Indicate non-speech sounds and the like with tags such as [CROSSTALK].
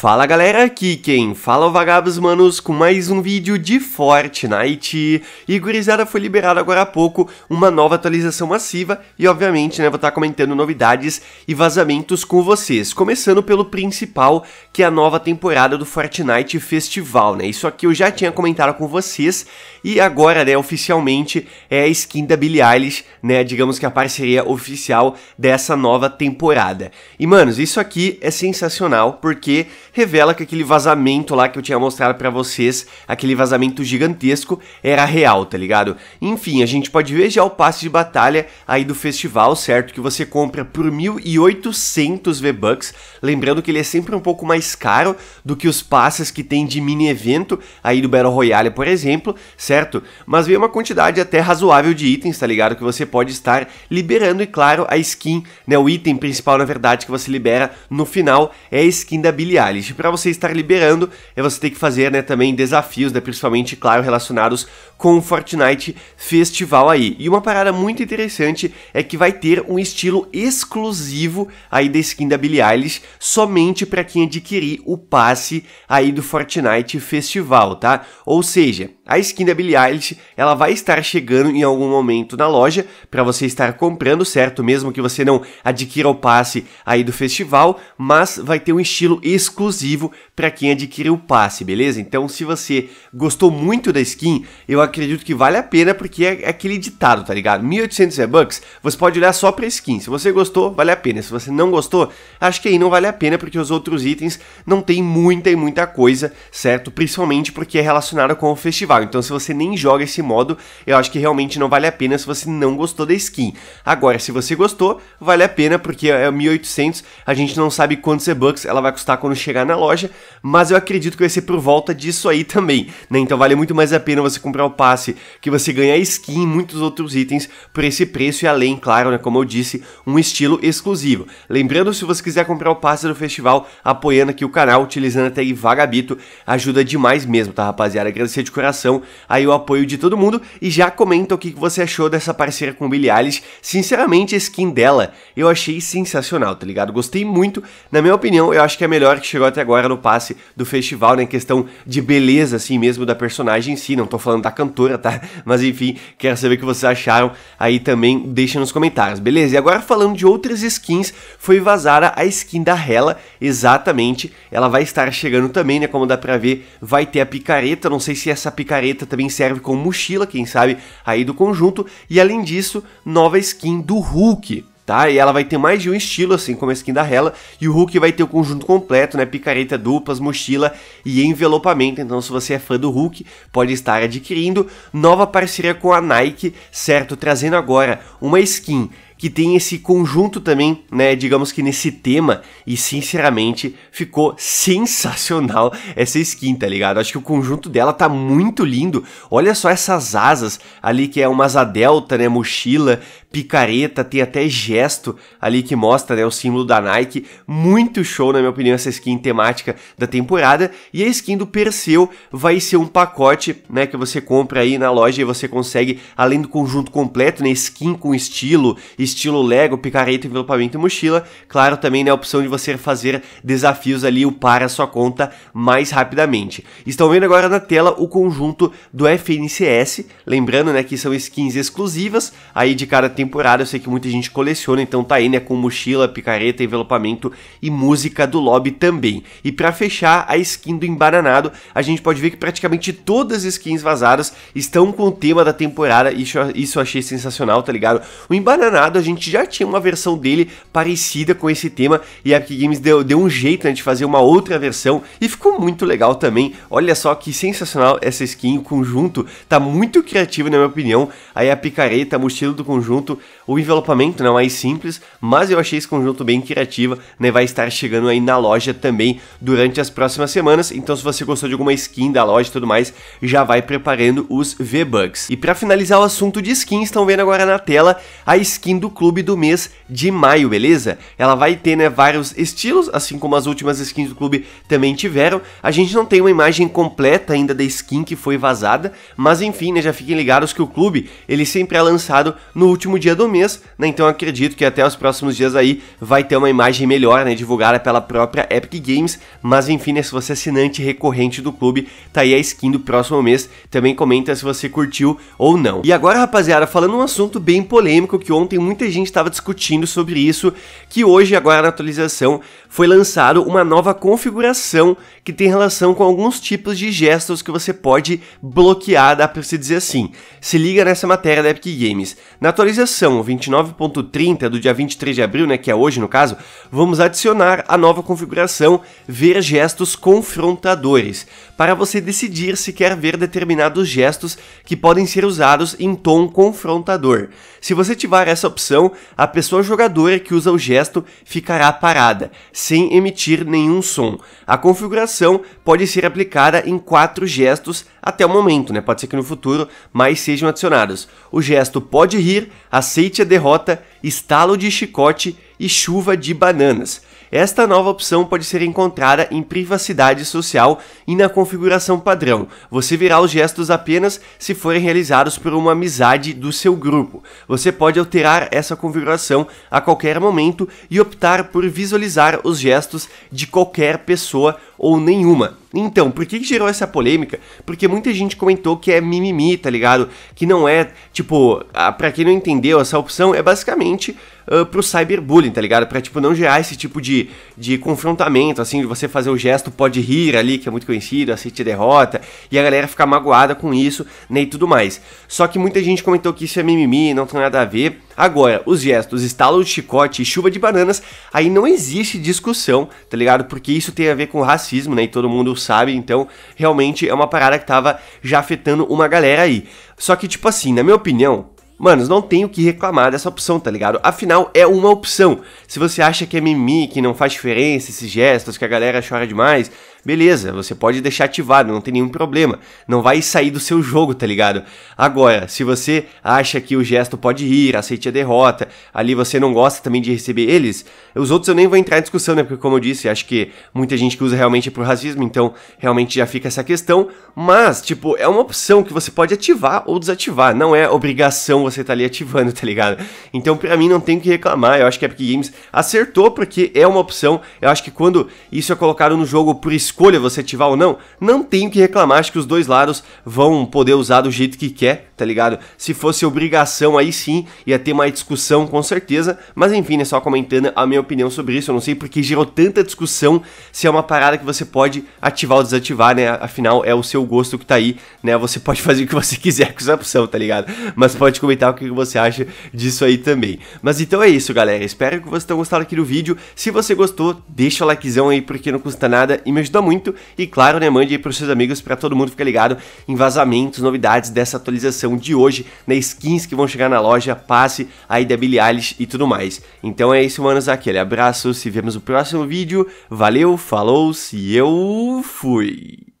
Fala galera, aqui quem fala é o Vagabos Manos com mais um vídeo de Fortnite. E gurizada, foi liberado agora há pouco uma nova atualização massiva e obviamente né, vou estar tá comentando novidades e vazamentos com vocês. Começando pelo principal, que é a nova temporada do Fortnite Festival, né? Isso aqui eu já tinha comentado com vocês e agora, né, oficialmente é a skin da Billie Eilish, né, digamos que é a parceria oficial dessa nova temporada. E manos, isso aqui é sensacional porque revela que aquele vazamento lá que eu tinha mostrado para vocês, aquele vazamento gigantesco, era real, tá ligado? Enfim, a gente pode ver já o passe de batalha aí do festival, certo? Que você compra por 1.800 V-Bucks, lembrando que ele é sempre um pouco mais caro do que os passes que tem de mini-evento aí do Battle Royale, por exemplo, certo? Mas vem uma quantidade até razoável de itens, tá ligado? Que você pode estar liberando e, claro, a skin, né? O item principal, na verdade, que você libera no final é a skin da Billie Eilish. E para você estar liberando, é você ter que fazer né, também desafios, né, principalmente, claro, relacionados com o Fortnite Festival aí. E uma parada muito interessante é que vai ter um estilo exclusivo aí da skin da Billie Eilish, somente para quem adquirir o passe aí do Fortnite Festival, tá? Ou seja, a skin da Billie Eilish, ela vai estar chegando em algum momento na loja para você estar comprando, certo? Mesmo que você não adquira o passe aí do festival, mas vai ter um estilo exclusivo para quem adquire o passe, beleza? Então, se você gostou muito da skin, eu acredito que vale a pena porque é aquele ditado, tá ligado? 1800 bucks você pode olhar só para skin. Se você gostou, vale a pena. Se você não gostou, acho que aí não vale a pena porque os outros itens não tem muita e muita coisa, certo? Principalmente porque é relacionado com o festival. Então, se você nem joga esse modo, eu acho que realmente não vale a pena se você não gostou da skin. Agora, se você gostou, vale a pena porque é 1800, a gente não sabe quantos e-bucks ela vai custar quando chegar na loja, mas eu acredito que vai ser por volta disso aí também, né? Então, vale muito mais a pena você comprar o passe, que você ganha skin e muitos outros itens por esse preço e além, claro, né, como eu disse, um estilo exclusivo. Lembrando, se você quiser comprar o passe do festival, apoiando aqui o canal, utilizando a tag Vagabito, ajuda demais mesmo, tá, rapaziada? Agradecer de coração aí o apoio de todo mundo e já comenta o que você achou dessa parceria com o Billie Eilish. Sinceramente, a skin dela eu achei sensacional, tá ligado? Gostei muito. Na minha opinião, eu acho que é a melhor que chegou até agora no passe do festival, né? Em questão de beleza, assim mesmo, da personagem em si. Não tô falando da cantora, tá? [LAUGHS] Mas enfim, quero saber o que vocês acharam aí também. Deixa nos comentários, beleza? E agora falando de outras skins, foi vazada a skin da Hela, exatamente. Ela vai estar chegando também, né? Como dá pra ver, vai ter a picareta. Não sei se essa picareta careta também serve como mochila, quem sabe aí do conjunto, e além disso, nova skin do Hulk. Tá? E ela vai ter mais de um estilo, assim como a skin da Hela, e o Hulk vai ter o conjunto completo, né? Picareta duplas, mochila e envelopamento. Então, se você é fã do Hulk, pode estar adquirindo. Nova parceria com a Nike, certo? Trazendo agora uma skin que tem esse conjunto também, né, digamos que nesse tema, e sinceramente ficou sensacional essa skin, tá ligado? Acho que o conjunto dela tá muito lindo, olha só essas asas ali que é uma asa delta, né, mochila, picareta, tem até gesto ali que mostra, né, o símbolo da Nike, muito show na minha opinião essa skin temática da temporada, e a skin do Perseu vai ser um pacote, né, que você compra aí na loja e você consegue, além do conjunto completo, né, skin com estilo, e estilo Lego, picareta, envelopamento e mochila. Claro, também né, a opção de você fazer desafios ali, upar a sua conta mais rapidamente. Estão vendo agora na tela o conjunto do FNCS, lembrando né, que são skins exclusivas aí de cada temporada, eu sei que muita gente coleciona, então tá aí né, com mochila, picareta, envelopamento e música do lobby também. E para fechar a skin do embananado, a gente pode ver que praticamente todas as skins vazadas estão com o tema da temporada, isso, isso eu achei sensacional, tá ligado? O embananado a gente já tinha uma versão dele parecida com esse tema e a Epic Games deu, deu um jeito né, de fazer uma outra versão e ficou muito legal também. Olha só que sensacional essa skin, o conjunto tá muito criativo na minha opinião. Aí a picareta, a tá mochila do conjunto, o envelopamento não é mais simples, mas eu achei esse conjunto bem criativo, né? Vai estar chegando aí na loja também durante as próximas semanas. Então se você gostou de alguma skin da loja e tudo mais, já vai preparando os V-Bucks. E para finalizar o assunto de skin, estão vendo agora na tela a skin do do clube do mês de maio, beleza? Ela vai ter né, vários estilos, assim como as últimas skins do clube também tiveram. A gente não tem uma imagem completa ainda da skin que foi vazada, mas enfim, né, já fiquem ligados que o clube ele sempre é lançado no último dia do mês, né? Então acredito que até os próximos dias aí vai ter uma imagem melhor, né, divulgada pela própria Epic Games, mas enfim, né, se você é assinante recorrente do clube, tá aí a skin do próximo mês. Também comenta se você curtiu ou não. E agora, rapaziada, falando um assunto bem polêmico que ontem muito muita gente estava discutindo sobre isso, que hoje, agora na atualização, foi lançado uma nova configuração que tem relação com alguns tipos de gestos que você pode bloquear, dá para se dizer assim. Se liga nessa matéria da Epic Games. Na atualização 29.30 do dia 23 de abril, né, que é hoje no caso, vamos adicionar a nova configuração ver gestos confrontadores, para você decidir se quer ver determinados gestos que podem ser usados em tom confrontador. Se você tiver essa opção execução, a pessoa jogadora que usa o gesto ficará parada, sem emitir nenhum som. A configuração pode ser aplicada em quatro gestos até o momento, né? Pode ser que no futuro mais sejam adicionados. O gesto pode rir, aceite a derrota, estalo de chicote e chuva de bananas. Esta nova opção pode ser encontrada em privacidade social e na configuração padrão. Você verá os gestos apenas se forem realizados por uma amizade do seu grupo. Você pode alterar essa configuração a qualquer momento e optar por visualizar os gestos de qualquer pessoa ou nenhuma. Então, por que gerou essa polêmica? Porque muita gente comentou que é mimimi, tá ligado? Que não é, tipo, para quem não entendeu, essa opção é basicamente uh, pro cyberbullying, tá ligado? Pra, tipo, não gerar esse tipo de, de confrontamento, assim, de você fazer o gesto pode rir ali, que é muito conhecido, aceite derrota, e a galera ficar magoada com isso, né, e tudo mais. Só que muita gente comentou que isso é mimimi, não tem nada a ver. Agora, os gestos, estalo de chicote e chuva de bananas, aí não existe discussão, tá ligado? Porque isso tem a ver com raça racismo, né? E todo mundo sabe, então realmente é uma parada que tava já afetando uma galera aí. Só que, tipo assim, na minha opinião, Manos, não tenho que reclamar dessa opção, tá ligado? Afinal, é uma opção. Se você acha que é mimimi, que não faz diferença, esses gestos, que a galera chora demais, beleza, você pode deixar ativado, não tem nenhum problema. Não vai sair do seu jogo, tá ligado? Agora, se você acha que o gesto pode ir, aceite a derrota, ali você não gosta também de receber eles, os outros eu nem vou entrar em discussão, né? Porque, como eu disse, acho que muita gente que usa realmente é pro racismo, então realmente já fica essa questão. Mas, tipo, é uma opção que você pode ativar ou desativar, não é obrigação você tá ali ativando, [LAUGHS] tá ligado? Então, pra mim, não tem o que reclamar. Eu acho que a Epic Games acertou porque é uma opção. Eu acho que quando isso é colocado no jogo por escolha, escolha você ativar ou não, não tenho que reclamar, acho que os dois lados vão poder usar do jeito que quer, tá ligado? Se fosse obrigação, aí sim ia ter mais discussão com certeza, mas enfim, é só comentando a minha opinião sobre isso, eu não sei porque gerou tanta discussão se é uma parada que você pode ativar ou desativar, né? Afinal, é o seu gosto que tá aí, né? Você pode [LAUGHS] fazer o que você quiser com essa opção, tá ligado? Mas pode comentar o que você acha disso aí também. Mas então é isso, galera. Espero que vocês tenham gostado aqui do vídeo. Se você gostou, deixa o likezão aí porque não custa nada e me ajuda muito. E claro, né, mande aí pros seus amigos para todo mundo ficar ligado em vazamentos, novidades dessa atualização de hoje, né, skins que vão chegar na loja, passe aí da Billie Eilish e tudo mais. Então é isso, manos, aquele abraço, se vemos no próximo vídeo, valeu, falou, se eu fui!